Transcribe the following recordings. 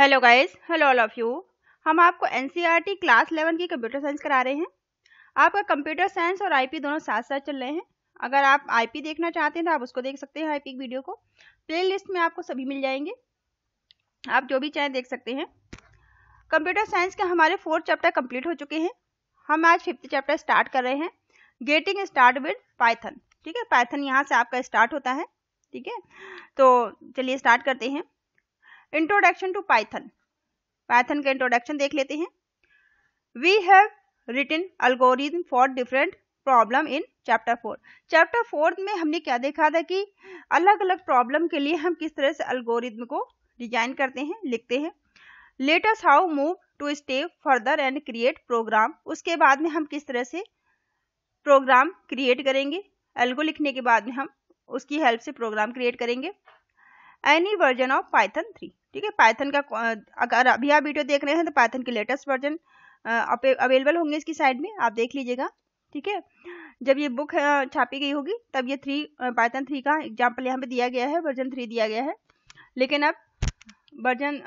hello guys hello all of you हम आपको N class 11 की कंप्यूटर साइंस करा रहे हैं आपका कंप्यूटर साइंस और आईपी दोनों साथ साथ चल रहे हैं अगर आप आईपी देखना चाहते हैं तो आप उसको देख सकते हैं आईपी वीडियो को प्लेलिस्ट में आपको सभी मिल जाएंगे आप जो भी चाहें देख सकते हैं कंप्यूटर साइंस के हमारे फोर्थ चैप्टर कम्प्लीट हो चुके हैं हम आज फिफ्थ चैप्टर स्टार्ट कर रहे हैं गेटिंग स्टार्ट विद पाइथन ठीक है पाइथन यहाँ से आपका स्टार्ट होता है ठीक है तो चलिए स्टार्ट करते हैं इंट्रोडक्शन टू पाइथन पाइथन का इंट्रोडक्शन देख लेते हैं we have written algorithm for different problem in chapter four chapter four में हमने क्या देखा था कि अलग अलग प्रॉब्लम के लिए हम किस तरह से अल्गोरिज्म को डिजाइन करते हैं लिखते हैं let's how move to stay further and create program उसके बाद में हम किस तरह से प्रोग्राम क्रिएट करेंगे एल्गो लिखने के बाद में हम उसकी हेल्प से प्रोग्राम क्रिएट करेंगे any version of Python three ठीक है पाइथन का अगर अभी आप वीडियो देख रहे हैं तो पाइथन के लेटेस्ट वर्जन अवेलेबल होंगे इसकी साइड में आप देख लीजिएगा ठीक है जब ये बुक छापी गई होगी तब ये थ्री पाइथन थ्री का एग्जाम्पल यहाँ पे दिया गया है वर्जन थ्री दिया गया है लेकिन अब वर्जन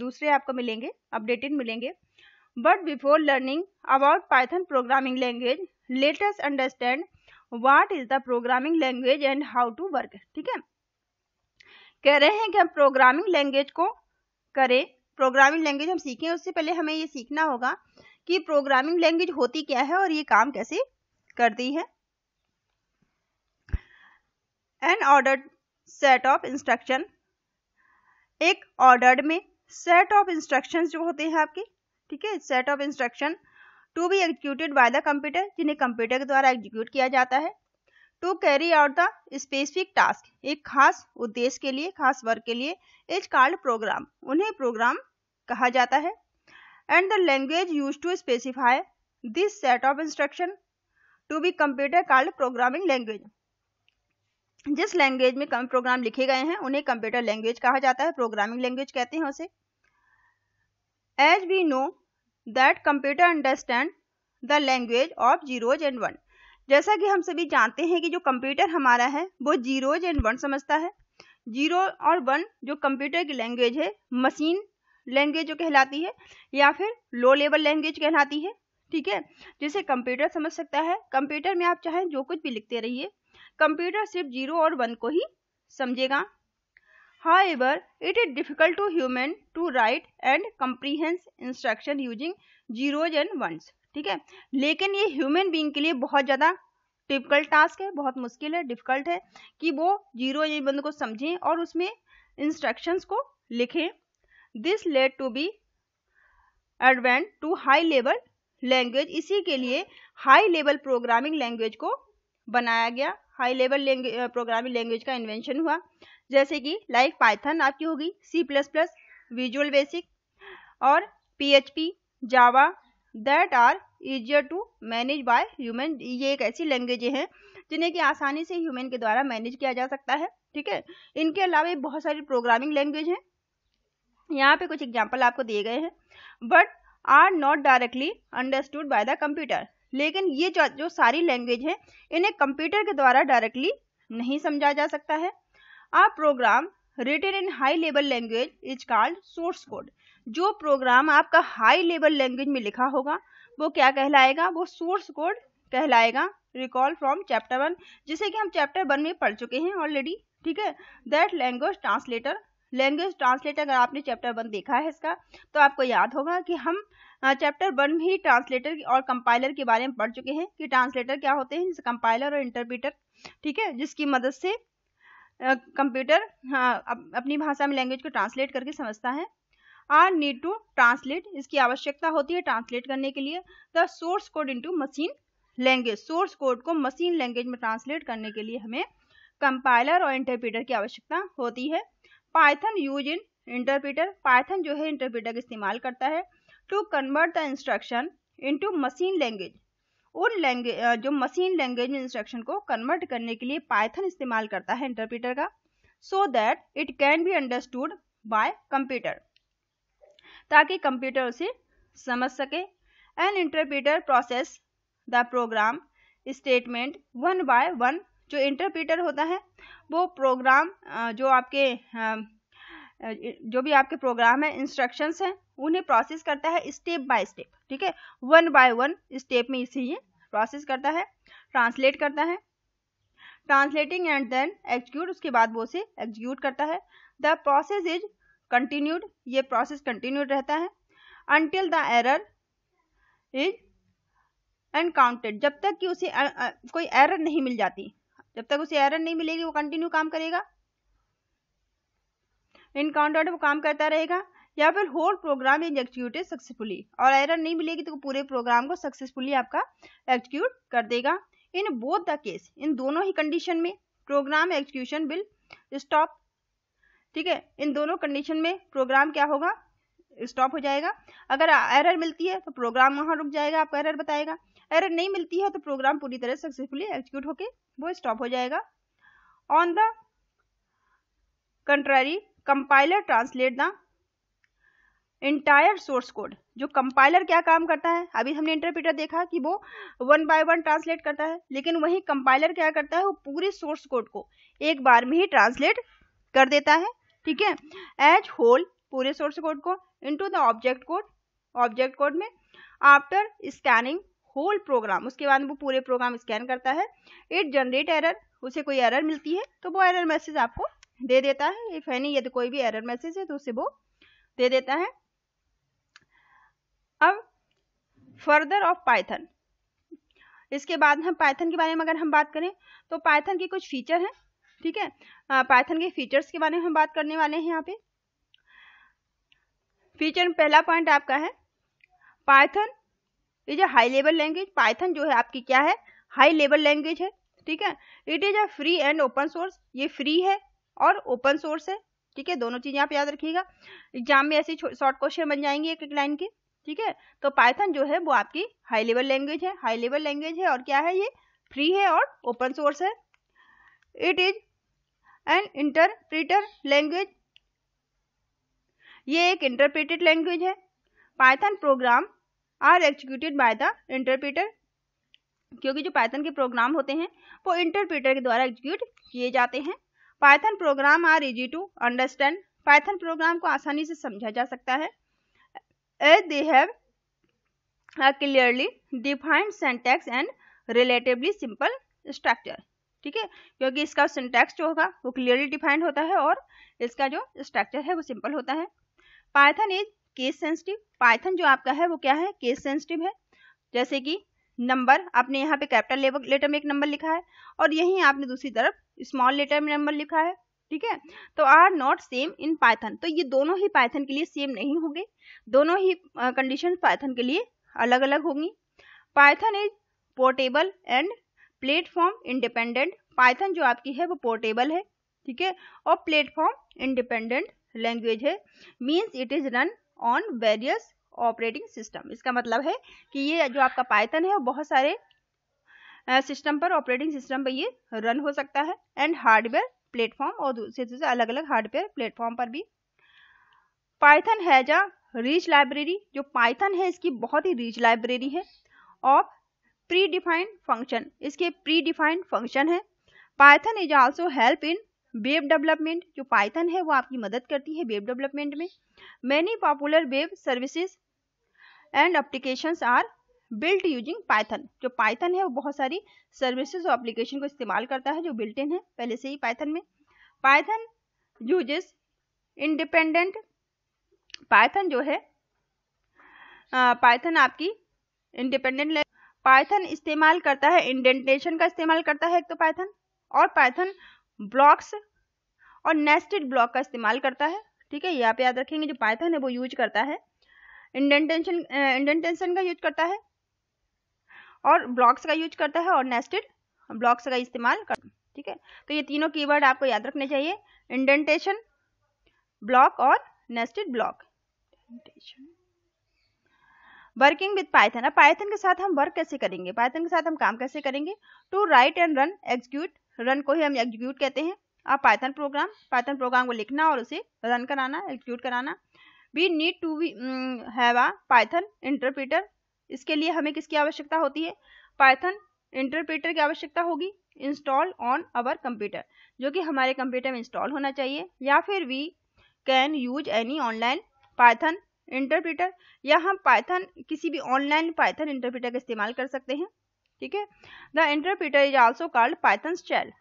दूसरे आपको मिलेंगे अपडेटेड मिलेंगे but before learning about Python programming language latest understand what is the programming language and how to work ठीक है कह रहे हैं कि हम प्रोग्रामिंग लैंग्वेज को करें प्रोग्रामिंग लैंग्वेज हम सीखें उससे पहले हमें ये सीखना होगा कि प्रोग्रामिंग लैंग्वेज होती क्या है और ये काम कैसे करती है an order set of instruction एक ऑर्डर में सेट ऑफ इंस्ट्रक्शंस जो होते हैं आपके ठीक है set of instruction to be executed by the computer जिन्हें कंप्यूटर के द्वारा एग्जीक्यूट किया जाता है to carry out the specific task एक खास उद्देश्य के लिए खास वर्ग के लिए इज कार्ड प्रोग्राम उन्हें प्रोग्राम कहा जाता है and the language use to specify this set of instruction to be computer called programming language जिस लैंग्वेज में कम प्रोग्राम लिखे गए हैं उन्हें कंप्यूटर लैंग्वेज कहा जाता है प्रोग्रामिंग लैंग्वेज कहते हैं उसे as we know that computer understand the language of zeros and one जैसा कि हम सभी जानते हैं कि जो कंप्यूटर हमारा है वो जीरोज एंड वन समझता है जीरो और वन जो कंप्यूटर की लैंग्वेज है मशीन लैंग्वेज जो कहलाती है या फिर लो लेवल लैंग्वेज कहलाती है ठीक है जिसे कंप्यूटर समझ सकता है कंप्यूटर में आप चाहें जो कुछ भी लिखते रहिए कंप्यूटर सिर्फ जीरो और वन को ही समझेगा ever it is difficult to human to write and comprehend instruction using zeros and ones ठीक है लेकिन ये ह्यूमन बींग के लिए बहुत ज़्यादा डिफिकल्ट टास्क है बहुत मुश्किल है डिफिकल्ट है कि वो जीरो बंद को समझें और उसमें इंस्ट्रक्शंस को लिखें this led to be advent to high level language इसी के लिए हाई लेवल प्रोग्रामिंग लैंग्वेज को बनाया गया हाई लेवल प्रोग्रामिंग लैंग्वेज का इन्वेंशन हुआ जैसे कि लाइक पाइथन आपकी होगी C plus plus Visual Basic और P H P Java that are easier to manage by human ये एक ऐसी लैंग्वेज हैं जिन्हें कि आसानी से ह्यूमन के द्वारा मैनेज किया जा सकता है ठीक है इनके अलावा बहुत सारी प्रोग्रामिंग लैंग्वेज हैं यहाँ पे कुछ एग्जाम्पल आपको दिए गए हैं but are not directly understood by the computer लेकिन ये जो, जो सारी लैंग्वेज है इन्हें कंप्यूटर के द्वारा डायरेक्टली नहीं समझा जा सकता है a program written in high level language is called source code जो प्रोग्राम आपका हाई लेवल लैंग्वेज में लिखा होगा वो क्या कहलाएगा वो सोर्स कोड कहलाएगा रिकॉल फ्रॉम चैप्टर वन जिसे कि हम चैप्टर वन में पढ़ चुके हैं ऑलरेडी ठीक है that language translator language translator अगर आपने चैप्टर वन देखा है इसका तो आपको याद होगा कि हम चैप्टर वन में ही ट्रांसलेटर और कंपाइलर के बारे में पढ़ चुके हैं कि ट्रांसलेटर क्या होते हैं जैसे कंपाइलर और इंटरप्रीटर ठीक है जिसकी मदद से कंप्यूटर हाँ, अपनी भाषा में लैंग्वेज को ट्रांसलेट करके समझता है आर नीड टू ट्रांसलेट इसकी आवश्यकता होती है ट्रांसलेट करने के लिए the source code into machine language source code को मशीन लैंग्वेज में ट्रांसलेट करने के लिए हमें कंपाइलर और इंटरप्रेटर की आवश्यकता होती है Python use in interpreter Python जो है इंटरप्रेटर का इस्तेमाल करता है to convert the instruction into machine language उन लैंग्वेज जो मशीन लैंग्वेज में इंस्ट्रक्शन को कन्वर्ट करने के लिए पाइथन इस्तेमाल करता है इंटरप्रेटर का so that it can be understood by computer ताकि कंप्यूटर उसे समझ सके an interpreter process the program statement one by one जो इंटरप्रीटर होता है वो प्रोग्राम जो आपके जो भी आपके प्रोग्राम है इंस्ट्रक्शंस हैं उन्हें प्रोसेस करता है स्टेप बाय स्टेप ठीक है वन बाय वन स्टेप में इसे ये प्रोसेस करता है ट्रांसलेट करता है ट्रांसलेटिंग एंड देन एग्जीक्यूट उसके बाद वो उसे एग्जीक्यूट करता है द प्रोसेस इज कंटिन्यूड ये प्रोसेस कंटिन्यूड रहता है until the error is encountered जब तक कि उसे कोई एरर नहीं मिल जाती जब तक उसे एरर नहीं मिलेगी वो कंटिन्यू काम करेगा इनकाउंटर्ड वो काम करता रहेगा या फिर whole program is executed successfully और एरर नहीं मिलेगी तो पूरे प्रोग्राम को सक्सेसफुली आपका एक्सिक्यूट कर देगा इन बोथ द केस इन दोनों ही कंडीशन में प्रोग्राम एक्सिक्यूशन बिल स्टॉप ठीक है इन दोनों कंडीशन में प्रोग्राम क्या होगा स्टॉप हो जाएगा अगर एरर मिलती है तो प्रोग्राम वहाँ रुक जाएगा आपको एरर बताएगा एरर नहीं मिलती है तो प्रोग्राम पूरी तरह सक्सेसफुली एग्जीक्यूट होके वो स्टॉप हो जाएगा on the contrary compiler translate the entire source code जो कंपाइलर क्या काम करता है अभी हमने इंटरप्रेटर देखा कि वो वन बाय वन ट्रांसलेट करता है लेकिन वही कंपाइलर क्या करता है वो पूरे सोर्स कोड को एक बार में ही ट्रांसलेट कर देता है ठीक है एज होल पूरे सोर्स कोड को into the object code object code में आफ्टर स्कैनिंग होल प्रोग्राम उसके बाद वो पूरे प्रोग्राम स्कैन करता है इट जनरेट एरर उसे कोई एरर मिलती है तो वो एरर मैसेज आपको दे देता है इफ एनी यदि कोई भी एरर मैसेज है तो उसे वो दे देता है अब फर्दर ऑफ पाइथन इसके बाद हम पाइथन के बारे में अगर हम बात करें तो पाइथन के कुछ फीचर हैं ठीक है पाइथन के फीचर्स के बारे में हम बात करने वाले हैं यहाँ पे फीचर पहला पॉइंट आपका है Python is a high level language Python जो है आपकी क्या है हाई लेवल लैंग्वेज है ठीक है it is a free and open source ये फ्री है और ओपन सोर्स है ठीक है दोनों चीजें आप याद रखिएगा एग्जाम में ऐसे शॉर्ट क्वेश्चन बन जाएंगे एक एक लाइन के ठीक है तो पाइथन जो है वो आपकी हाई लेवल लैंग्वेज है हाई लेवल लैंग्वेज है और क्या है ये फ्री है और ओपन सोर्स है it is an interpreter language ये एक इंटरप्रेटेड लैंग्वेज है Python program are executed by the interpreter क्योंकि जो पाइथन के प्रोग्राम होते हैं वो इंटरप्रेटर के द्वारा एग्जीक्यूट किए जाते हैं Python program are easy to understand Python program को आसानी से समझा जा सकता है as they have clearly defined syntax and relatively simple structure ठीक है क्योंकि इसका सिंटैक्स जो होगा वो क्लियरली डिफाइंड होता है और इसका जो स्ट्रक्चर है वो सिंपल होता है Python is case sensitive Python जो आपका है वो क्या है केस सेंसिटिव है जैसे कि नंबर आपने यहाँ पे कैपिटल लेटर में एक नंबर लिखा है और यहीं आपने दूसरी तरफ स्मॉल लेटर में नंबर लिखा है ठीक है तो are not same in Python तो ये दोनों ही पाइथन के लिए सेम नहीं होंगे दोनों ही कंडीशन पाइथन के लिए अलग अलग होंगी Python is portable and platform independent Python जो आपकी है वो पोर्टेबल है ठीक है और प्लेटफॉर्म इंडिपेंडेंट लैंग्वेज है means it is run on various operating system इसका मतलब है कि ये जो आपका पाइथन है वो बहुत सारे सिस्टम पर ऑपरेटिंग सिस्टम पर ये रन हो सकता है एंड हार्डवेयर प्लेटफॉर्म और दूसरे दूसरे अलग अलग हार्डवेयर प्लेटफॉर्म पर भी Python has a rich library जो पाइथन है इसकी बहुत ही रिच लाइब्रेरी है ऑफ प्री डिफाइंड फंक्शन इसके प्री डिफाइंड फंक्शन है Python is also help in web development जो पाइथन है वो आपकी मदद करती है वेब डेवलपमेंट में many popular web services and application are built using Python जो पाइथन है वो बहुत सारी सर्विसेज और अप्लीकेशन को इस्तेमाल करता है जो बिल्ट इन है पहले से ही पाइथन में पाइथन यूजेस इंडिपेंडेंट पाइथन जो है पाइथन आपकी इंडिपेंडेंट लैंग्वेज पाइथन इस्तेमाल करता है इंडेंटेशन का इस्तेमाल करता है एक तो पाइथन और पाइथन ब्लॉक्स और नेस्टेड ब्लॉक का इस्तेमाल करता है ठीक है ये आप याद रखेंगे जो पाइथन है वो यूज करता है इंडेंटेशन इंडेंटेशन का यूज करता है और ब्लॉक्स का यूज करता है और नेस्टेड ब्लॉक्स का इस्तेमाल कर ठीक है तो ये तीनों कीवर्ड आपको याद रखने चाहिए इंडेंटेशन ब्लॉक और nested block indentation working with Python अब पाइथन के साथ हम वर्क कैसे करेंगे पाइथन के साथ हम काम कैसे करेंगे to write and run execute run को ही हम एग्जीक्यूट कहते हैं अब पाइथन प्रोग्राम पाइथन प्रोग्राम को लिखना और उसे रन कराना एग्जीक्यूट कराना we need to we have a Python interpreter इसके लिए हमें किसकी आवश्यकता होती है पाइथन इंटरप्रेटर की आवश्यकता होगी इंस्टॉल ऑन अवर कंप्यूटर जो कि हमारे कंप्यूटर में इंस्टॉल होना चाहिए या फिर we can use any online Python interpreter या हम पाइथन किसी भी ऑनलाइन पाइथन इंटरप्रेटर का इस्तेमाल कर सकते हैं ठीक है the interpreter is also called Python shell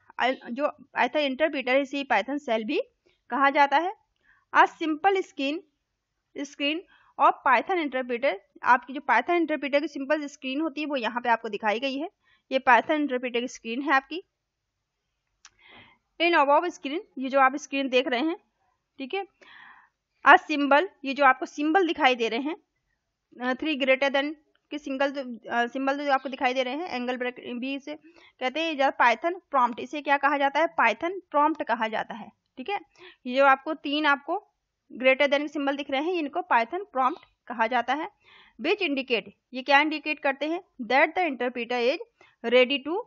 जो पाइथन इंटरप्रेटर इसी पाइथन सेल भी कहा जाता है अ सिंपल स्क्रीन स्क्रीन और पाइथन इंटरप्रेटर आपकी जो पाइथन इंटरप्रेटर की सिंपल स्क्रीन होती है वो यहाँ पे आपको दिखाई गई है ये पाइथन इंटरप्रेटर की स्क्रीन है आपकी इन अबाव स्क्रीन ये जो आप स्क्रीन देख रहे हैं ठीक है अ सिंबल ये जो आपको सिंबल दिखाई दे रहे हैं थ्री ग्रेटर देन के सिंगल सिंबल uh, जो आपको दिखाई दे रहे हैं एंगल ब्रेक भी इसे कहते हैं पाइथन प्रॉम्प्ट इसे क्या कहा जाता है पाइथन प्रॉम्प्ट कहा जाता है ठीक है ये जो आपको तीन आपको ग्रेटर देन सिंबल दिख रहे हैं इनको पाइथन प्रॉम्प्ट कहा जाता है बिच इंडिकेट ये क्या इंडिकेट करते हैं that the interpreter is ready to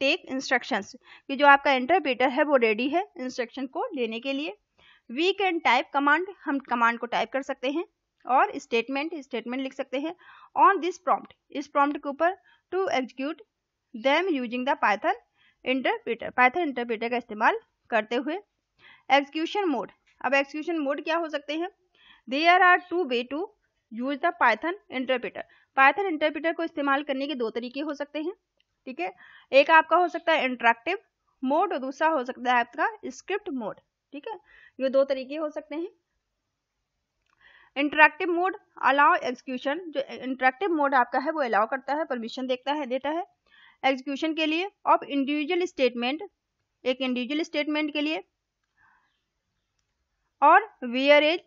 take instructions कि जो आपका इंटरप्रीटर है वो रेडी है इंस्ट्रक्शन को लेने के लिए वी कैन टाइप कमांड हम कमांड को टाइप कर सकते हैं और स्टेटमेंट स्टेटमेंट लिख सकते हैं ऑन दिस प्रॉम्प्ट इस प्रॉम्प्ट के ऊपर to execute them using the Python interpreter Python interpreter का इस्तेमाल करते हुए एग्जीक्यूशन मोड अब एग्जीक्यूशन मोड क्या हो सकते हैं there are two ways to use the Python interpreter Python interpreter को इस्तेमाल करने के दो तरीके हो सकते हैं ठीक है एक आपका हो सकता है इंटरेक्टिव मोड और दूसरा हो सकता है आपका स्क्रिप्ट मोड ठीक है ये दो तरीके हो सकते हैं इंटरेक्टिव मोड अलाउ एग्जीक्यूशन जो इंटरेक्टिव मोड आपका है वो अलाउ करता है परमिशन देखता है देता है एग्जीक्यूशन के लिए ऑफ इंडिविजुअल स्टेटमेंट एक इंडिविजुअल स्टेटमेंट के लिए और वेयर इज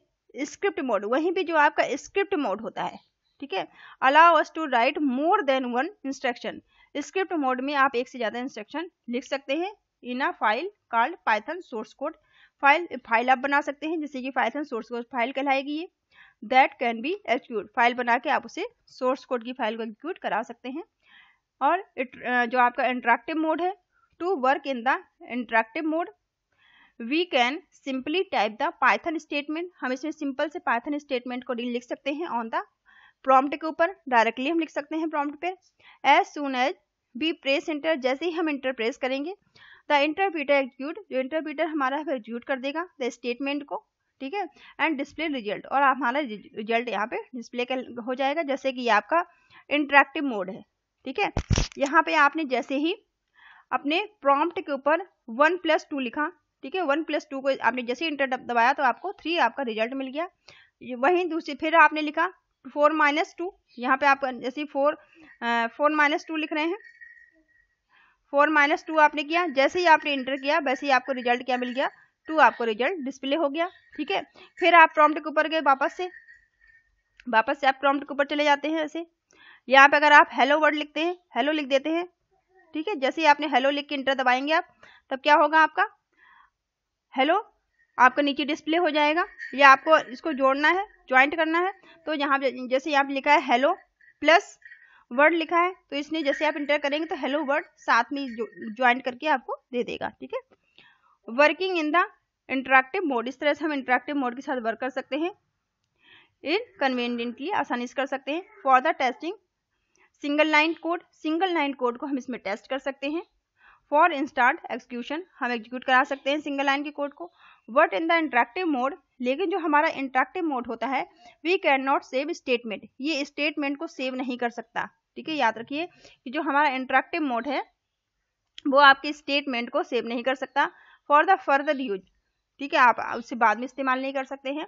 स्क्रिप्ट मोड वहीं पे जो आपका स्क्रिप्ट मोड होता है ठीक है allow us to write more than one instruction script mode में आप एक से ज़्यादा इंस्ट्रक्शन लिख सकते हैं in a file called Python source code file file आप बना सकते हैं जैसे कि पाइथन सोर्स कोड फाइल कहलाएगी ये that can be execute file बना के आप उसे सोर्स कोड की फाइल को एक्सक्यूट करा सकते हैं और it, जो आपका इंट्रैक्टिव मोड है to work in the interactive mode we can simply type the Python statement हम इसमें सिंपल से पाइथन स्टेटमेंट को लिख सकते हैं ऑन द प्रॉम्प्ट के ऊपर डायरेक्टली हम लिख सकते हैं प्रॉम्प्ट पे as soon as we press enter जैसे ही हम इंटर प्रेस करेंगे द इंटरप्रीटर एग्जीक्यूट जो इंटरप्रीटर हमारा है एग्जीक्यूट कर देगा द स्टेटमेंट को ठीक है एंड डिस्प्ले रिजल्ट और हमारा रिजल्ट यहाँ पे डिस्प्ले हो जाएगा जैसे कि आपका इंटरेक्टिव मोड है ठीक है यहाँ पे आपने जैसे ही अपने प्रॉम्प्ट के ऊपर वन प्लस टू लिखा ठीक है वन प्लस टू को आपने जैसे ही इंटर दबाया तो आपको थ्री आपका रिजल्ट मिल गया वहीं दूसरी फिर आपने लिखा फोर माइनस टू यहाँ पे आप जैसे फोर फोर माइनस टू लिख रहे हैं फोर माइनस टू आपने किया जैसे ही आपने इंटर किया वैसे ही आपको रिजल्ट क्या मिल गया टू आपको रिजल्ट डिस्प्ले हो गया ठीक है फिर आप प्रॉम्प्ट के ऊपर गए वापस से वापस से आप प्रॉम्प्ट के ऊपर चले जाते हैं ऐसे यहाँ पे अगर आप हेलो वर्ड लिखते हैं हेलो लिख देते हैं ठीक है जैसे ही आपने हेलो लिख के इंटर दबाएंगे आप तब क्या होगा आपका हेलो आपका नीचे डिस्प्ले हो जाएगा या आपको इसको जोड़ना है ज्वाइंट करना है तो यहाँ जैसे यहाँ पे लिखा है हेलो प्लस वर्ड लिखा है तो इसने जैसे आप इंटर करेंगे तो हेलो वर्ड साथ में ज्वाइन करके आपको दे देगा ठीक है working in the interactive mode इस तरह से हम इंटरेक्टिव मोड के साथ वर्क कर सकते हैं इन कन्वीनियंटली आसानी से कर सकते हैं for the testing single line code single line code को हम इसमें टेस्ट कर सकते हैं फॉर इंस्टार्ट एक्सिक्यूशन हम एग्जीक्यूट करा सकते हैं सिंगल लाइन के कोड को but in the interactive mode लेकिन जो हमारा इंटरेक्टिव मोड होता है we can not save statement ये स्टेटमेंट को सेव नहीं कर सकता ठीक है याद रखिए कि जो हमारा इंटरेक्टिव मोड है वो आपके स्टेटमेंट को सेव नहीं कर सकता फॉर द फर्दर यूज ठीक है आप उसे बाद में इस्तेमाल नहीं कर सकते हैं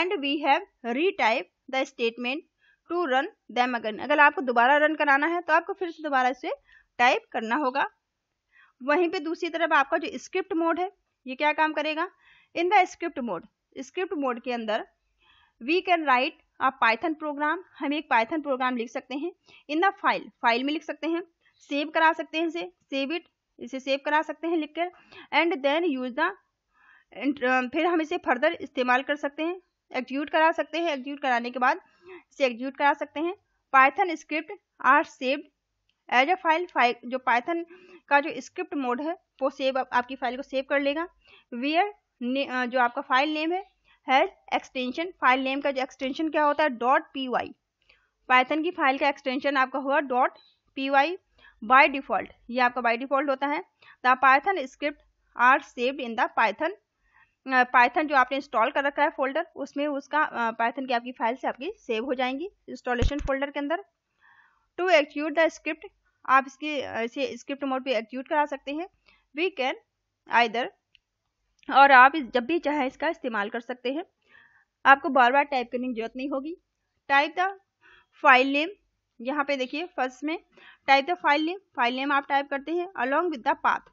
and we have retype the statement to run them again अगर आपको दोबारा रन कराना है तो आपको फिर से दोबारा इसे टाइप करना होगा वहीं पे दूसरी तरफ आपका जो स्क्रिप्ट मोड है ये क्या काम करेगा in the script mode script mode के अंदर we can write a Python program हम एक पाइथन प्रोग्राम लिख सकते हैं इन द फाइल फाइल में लिख सकते हैं सेव करा सकते हैं इसे सेव इट इसे सेव करा सकते हैं लिख कर एंड देन यूज द फिर हम इसे फर्दर इस्तेमाल कर सकते हैं एग्जीक्यूट करा सकते हैं एग्जीक्यूट कराने के बाद इसे एग्जीक्यूट करा सकते हैं Python script are saved as a file file जो पाइथन का जो स्क्रिप्ट मोड है वो सेव आपकी फाइल को सेव कर लेगा वेयर जो आपका फाइल नेम है हैज एक्सटेंशन फाइल नेम का जो एक्सटेंशन क्या होता है डॉट पी वाई पाइथन की फाइल का एक्सटेंशन आपका हुआ dot P Y by default ये आपका बाई डिफॉल्ट होता है the Python script are saved in the Python Python जो आपने इंस्टॉल कर रखा है फोल्डर उसमें उसका पाइथन की आपकी फाइल से आपकी सेव हो जाएंगी इंस्टॉलेशन फोल्डर के अंदर टू एक्टिव द स्क्रिप्ट आप इसकी इसे स्क्रिप्ट मोड पे एक्टिव करा सकते हैं वी कैन आइदर और आप इस जब भी चाहें इसका इस्तेमाल कर सकते हैं आपको बार बार टाइप करने की जरूरत नहीं होगी टाइप द फाइल नेम यहाँ पे देखिए फर्स्ट में type the file name file name आप टाइप करते हैं अलॉन्ग विद द पाथ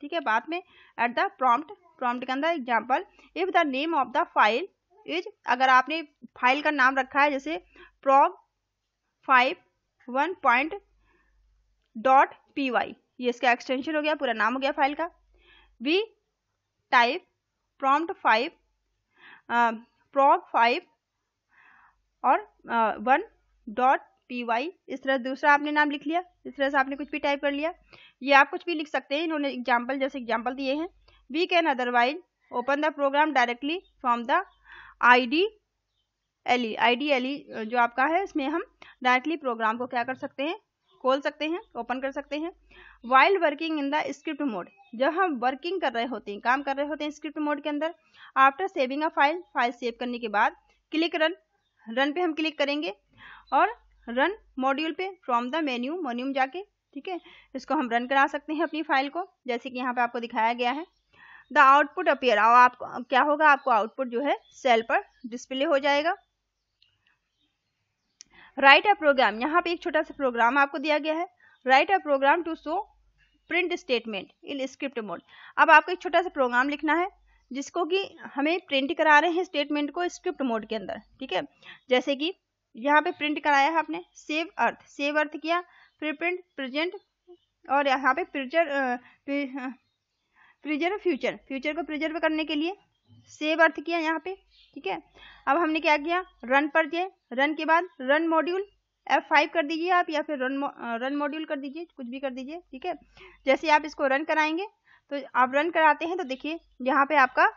ठीक है बाद में एट द प्रॉम्प्ट प्रॉम्प्ट के अंदर example if the name of the file is अगर आपने फाइल का नाम रखा है जैसे prog five one point dot P Y ये इसका एक्सटेंशन हो गया पूरा नाम हो गया फाइल का we type prompt five prog five और वन डॉट पी वाई इस तरह दूसरा आपने नाम लिख लिया इस तरह से आपने कुछ भी टाइप कर लिया ये आप कुछ भी लिख सकते हैं इन्होंने एग्जाम्पल जैसे एग्जाम्पल दिए हैं we can otherwise open the program directly from the I D L E I D L E जो आपका है इसमें हम डायरेक्टली प्रोग्राम को क्या कर सकते हैं खोल सकते हैं ओपन कर सकते हैं while working in the script mode जब हम वर्किंग कर रहे होते हैं काम कर रहे होते हैं स्क्रिप्ट मोड के अंदर after saving a file file save करने के बाद क्लिक रन रन पे हम क्लिक करेंगे और रन मॉड्यूल पे फ्रॉम द मेन्यू मोन्यूम जाके ठीक है इसको हम रन करा सकते हैं अपनी फाइल को जैसे कि यहाँ पे आपको दिखाया गया है द आउटपुट अपेयर आपको आप क्या होगा आपको आउटपुट जो है सेल पर डिस्प्ले हो जाएगा राइट अ प्रोग्राम यहाँ पे एक छोटा सा प्रोग्राम आपको दिया गया है write a program to show print statement in script mode अब आपको एक छोटा सा प्रोग्राम लिखना है जिसको कि हमें प्रिंट करा रहे हैं स्टेटमेंट को स्क्रिप्ट मोड के अंदर ठीक है जैसे कि यहाँ पे प्रिंट कराया है आपने सेव अर्थ सेव अर्थ किया फिर प्रिंट प्रेजेंट और यहाँ पे प्रिजर प्रिजर्व फ्यूचर फ्यूचर को प्रिजर्व करने के लिए सेव अर्थ किया यहाँ पे ठीक है अब हमने क्या किया रन पर दिए रन के बाद रन मॉड्यूल एफ फाइव कर दीजिए आप या फिर रन रन मॉड्यूल कर दीजिए कुछ भी कर दीजिए ठीक है जैसे आप इसको रन कराएंगे तो आप रन कराते हैं तो देखिए यहाँ पे आपका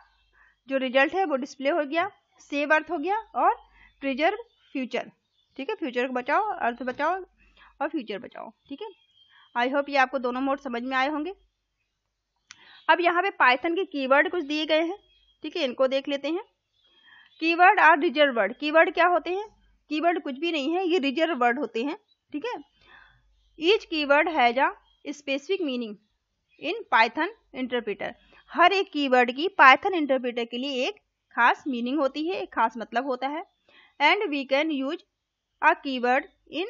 जो रिजल्ट है वो डिस्प्ले हो गया सेव अर्थ हो गया और प्रिजर्व फ्यूचर ठीक है फ्यूचर को बचाओ अर्थ बचाओ और फ्यूचर बचाओ ठीक है आई होप ये आपको दोनों मोड समझ में आए होंगे अब यहाँ पे पाइथन के कीवर्ड कुछ दिए गए हैं ठीक है इनको देख लेते हैं keyword are reserve word keyword क्या होते हैं कीवर्ड कुछ भी नहीं है ये रिजर्व वर्ड होते हैं ठीक है each keyword has a specific meaning in Python interpreter हर एक कीवर्ड की पाइथन इंटरप्रिटर के लिए एक खास मीनिंग होती है एक खास मतलब होता है and we can use a keyword in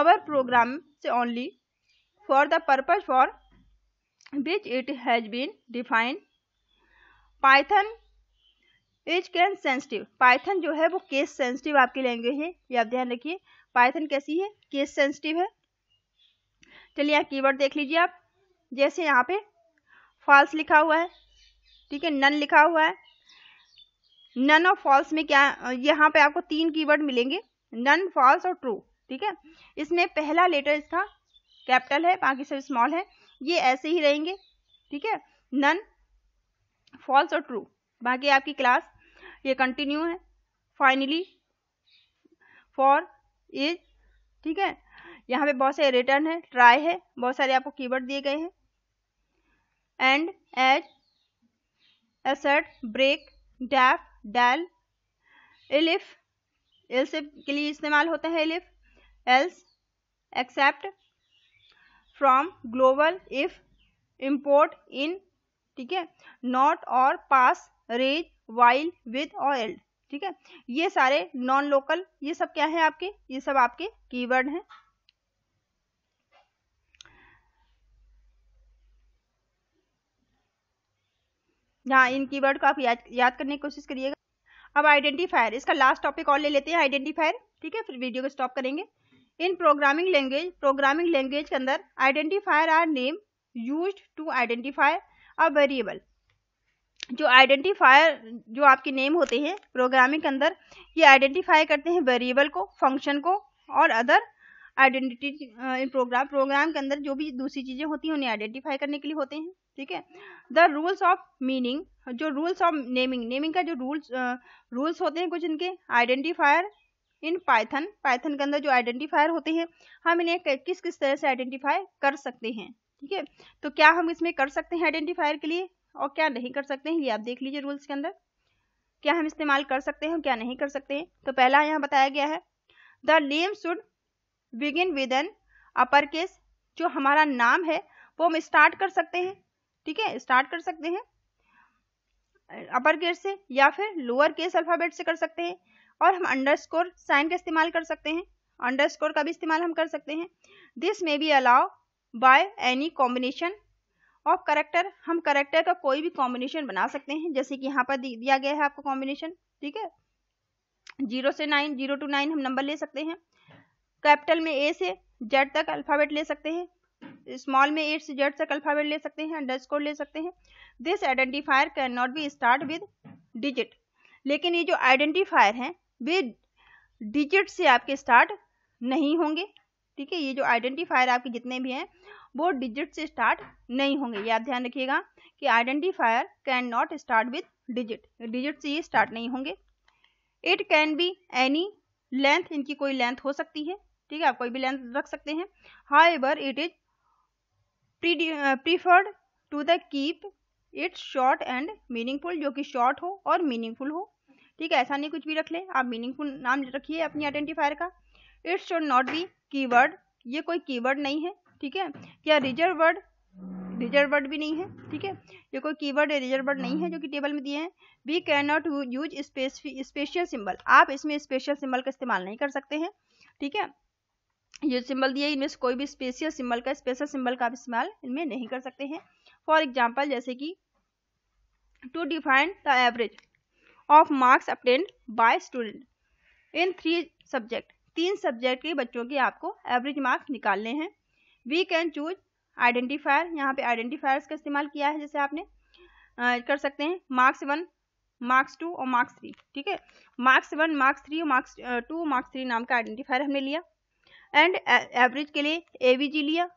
our program से only for the purpose for which it has been defined Python is case sensitive Python जो है वो केस सेंसिटिव आपकी लैंग्वेज है ये आप ध्यान रखिए पाइथन कैसी है केस सेंसिटिव है चलिए यहाँ कीवर्ड देख लीजिए आप जैसे यहाँ पे फॉल्स लिखा हुआ है ठीक है नन लिखा हुआ है नन और फॉल्स में क्या यहाँ पे आपको तीन कीवर्ड मिलेंगे नन फॉल्स और ट्रू ठीक है इसमें पहला लेटर इसका कैपिटल है बाकी सब स्मॉल है ये ऐसे ही रहेंगे ठीक है नन फॉल्स और ट्रू बाकी आपकी क्लास ये कंटिन्यू है फाइनली फॉर इज ठीक है यहाँ पे बहुत सारे रिटर्न है ट्राई है बहुत सारे आपको कीवर्ड दिए गए हैं and as assert break def del elif else के लिए इस्तेमाल होता है elif else except from global if import in ठीक है नॉट और पास रेज वाइल विद और एल्ड ठीक है ये सारे नॉन लोकल ये सब क्या है आपके ये सब आपके कीवर्ड हैं यहाँ इन कीवर्ड को आप याद याद करने की कोशिश करिएगा अब आइडेंटिफायर इसका लास्ट टॉपिक और ले लेते हैं आइडेंटिफायर ठीक है फिर वीडियो को स्टॉप करेंगे in programming language programming language के अंदर identifier are name use to identify a variable जो आइडेंटिफायर जो आपके नेम होते हैं प्रोग्रामिंग के अंदर ये आइडेंटिफाई करते हैं वेरिएबल को फंक्शन को और अदर आइडेंटिटी प्रोग्राम प्रोग्राम के अंदर जो भी दूसरी चीज़ें होती हैं उन्हें आइडेंटिफाई करने के लिए होते हैं ठीक है द रूल्स ऑफ मीनिंग जो रूल्स ऑफ नेमिंग नेमिंग का जो रूल्स रूल्स होते हैं कुछ इनके आइडेंटिफायर इन पाइथन पाइथन के अंदर जो आइडेंटिफायर होते हैं हम इन्हें किस किस तरह से आइडेंटिफाई कर सकते हैं ठीक है तो क्या हम इसमें कर सकते हैं आइडेंटिफायर के लिए और क्या नहीं कर सकते हैं ये आप देख लीजिए रूल्स के अंदर क्या हम इस्तेमाल कर सकते हैं क्या नहीं कर सकते हैं तो पहला यहाँ बताया गया है the name should begin with an upper case जो हमारा नाम है वो हम स्टार्ट कर सकते हैं ठीक है स्टार्ट कर सकते हैं अपर केस से या फिर लोअर केस अल्फाबेट से कर सकते हैं और हम अंडरस्कोर साइन का इस्तेमाल कर सकते हैं अंडरस्कोर का भी इस्तेमाल हम कर सकते हैं this may be allow by any combination of character हम करेक्टर का कोई भी कॉम्बिनेशन बना सकते हैं जैसे कि यहाँ पर दिया गया है आपको कॉम्बिनेशन ठीक है जीरो से नाइन जीरो टू नाइन हम नंबर ले सकते हैं कैपिटल में ए से जेड तक अल्फ़ाबेट ले सकते हैं स्मॉल में एट से जेड तक अल्फ़ाबेट ले सकते हैं अंडरस्कोर ले सकते हैं this identifier can not be start with digit लेकिन ये जो आइडेंटिफायर हैं वे डिजिट से आपके स्टार्ट नहीं होंगे ठीक है ये जो आइडेंटिफायर आपके जितने भी हैं वो डिजिट से स्टार्ट नहीं होंगे ये आप ध्यान रखिएगा कि identifier can not start with digit digit से ये स्टार्ट नहीं होंगे it can be any length इनकी कोई लेंथ हो सकती है ठीक है आप कोई भी लेंथ रख सकते हैं however it is preferred to the keep its short and meaningful जो कि शॉर्ट हो और मीनिंगफुल हो ठीक है ऐसा नहीं कुछ भी रख ले आप मीनिंगफुल नाम रखिए अपनी आइडेंटिफायर का it should not be keyword ये कोई कीवर्ड नहीं है ठीक है क्या रिजर्व वर्ड रिजर्व वर्ड भी नहीं है ठीक है ये कोई कीवर्ड रिजर्व वर्ड नहीं है जो कि टेबल में दिए हैं we can not use special symbol आप इसमें स्पेशल सिंबल का इस्तेमाल नहीं कर सकते हैं ठीक है ये सिंबल दिए इनमें से कोई भी स्पेशल सिंबल का स्पेशल सिंबल का आप इस्तेमाल इनमें नहीं कर सकते हैं फॉर एग्जाम्पल जैसे कि to define the average of marks obtained by student in three subject तीन सब्जेक्ट के बच्चों के आपको एवरेज मार्क्स निकालने हैं वी कैन चूज आइडेंटिफायर यहाँ पे आइडेंटिफायर्स का इस्तेमाल किया है जैसे आपने आ, कर सकते हैं मार्क्स वन मार्क्स टू और मार्क्स थ्री ठीक है marks one marks three marks two marks three नाम का आइडेंटिफायर हमने लिया एंड एवरेज के लिए ए लिया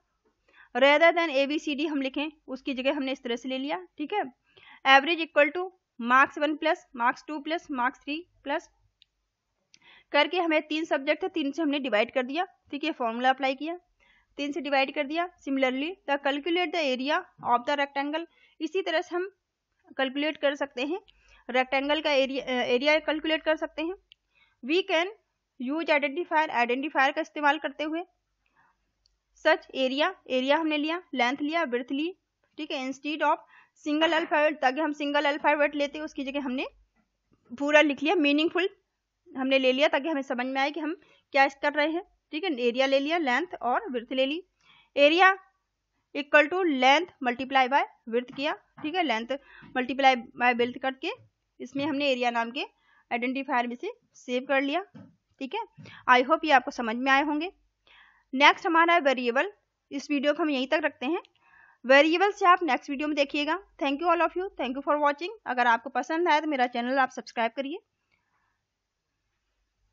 rather than A B C D हम लिखें उसकी जगह हमने इस तरह से ले लिया ठीक है average equal to marks one plus marks two plus marks three plus करके हमें तीन सब्जेक्ट थे तीन से हमने डिवाइड कर दिया ठीक है फॉर्मूला अप्लाई किया तीन से डिवाइड कर दिया similarly the calculate the area of the rectangle इसी तरह से हम कैलकुलेट कर सकते हैं रेक्टेंगल का एरिया एरिया कैलकुलेट कर सकते हैं we can use identifier identifier का इस्तेमाल करते हुए सच एरिया एरिया हमने लिया लेंथ लिया ब्रथ ली ठीक है इंस्टीड ऑफ सिंगल अल्फाबेट ताकि हम सिंगल अल्फाबेट लेते उसकी जगह हमने पूरा लिख लिया मीनिंगफुल हमने ले लिया ताकि हमें समझ में आए कि हम क्या कर रहे हैं ठीक है एरिया ले लिया लेंथ और विर्थ ले ली area equal to length multiply by width किया ठीक है लेंथ मल्टीप्लाई बाय विर्थ करके इसमें हमने एरिया नाम के आइडेंटिफायर में से सेव कर लिया ठीक है आई होप ये आपको समझ में आए होंगे नेक्स्ट हमारा है वेरिएबल इस वीडियो को हम यहीं तक रखते हैं वेरिएबल से आप नेक्स्ट वीडियो में देखिएगा thank you all of you thank you for watching अगर आपको पसंद आए तो मेरा चैनल आप सब्सक्राइब करिए